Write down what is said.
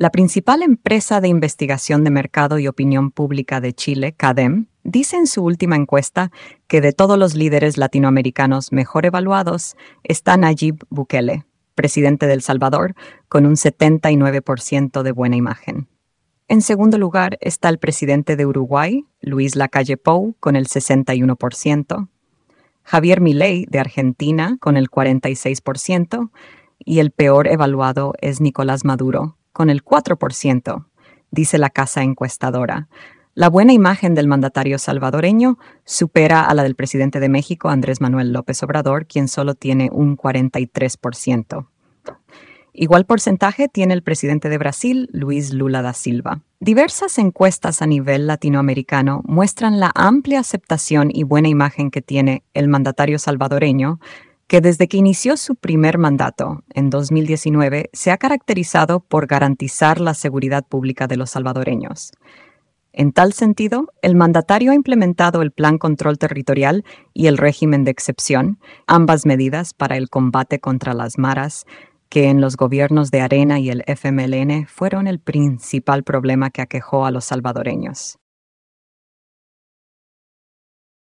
La principal empresa de investigación de mercado y opinión pública de Chile, CADEM, dice en su última encuesta que de todos los líderes latinoamericanos mejor evaluados está Nayib Bukele, presidente del Salvador, con un 79% de buena imagen. En segundo lugar está el presidente de Uruguay, Luis Lacalle Pou, con el 61%, Javier Milei de Argentina, con el 46%, y el peor evaluado es Nicolás Maduro, con el 4%, dice la casa encuestadora. La buena imagen del mandatario salvadoreño supera a la del presidente de México, Andrés Manuel López Obrador, quien solo tiene un 43%. Igual porcentaje tiene el presidente de Brasil, Luis Lula da Silva. Diversas encuestas a nivel latinoamericano muestran la amplia aceptación y buena imagen que tiene el mandatario salvadoreño que desde que inició su primer mandato en 2019 se ha caracterizado por garantizar la seguridad pública de los salvadoreños. En tal sentido, el mandatario ha implementado el Plan Control Territorial y el régimen de excepción, ambas medidas para el combate contra las maras, que en los gobiernos de Arena y el FMLN fueron el principal problema que aquejó a los salvadoreños.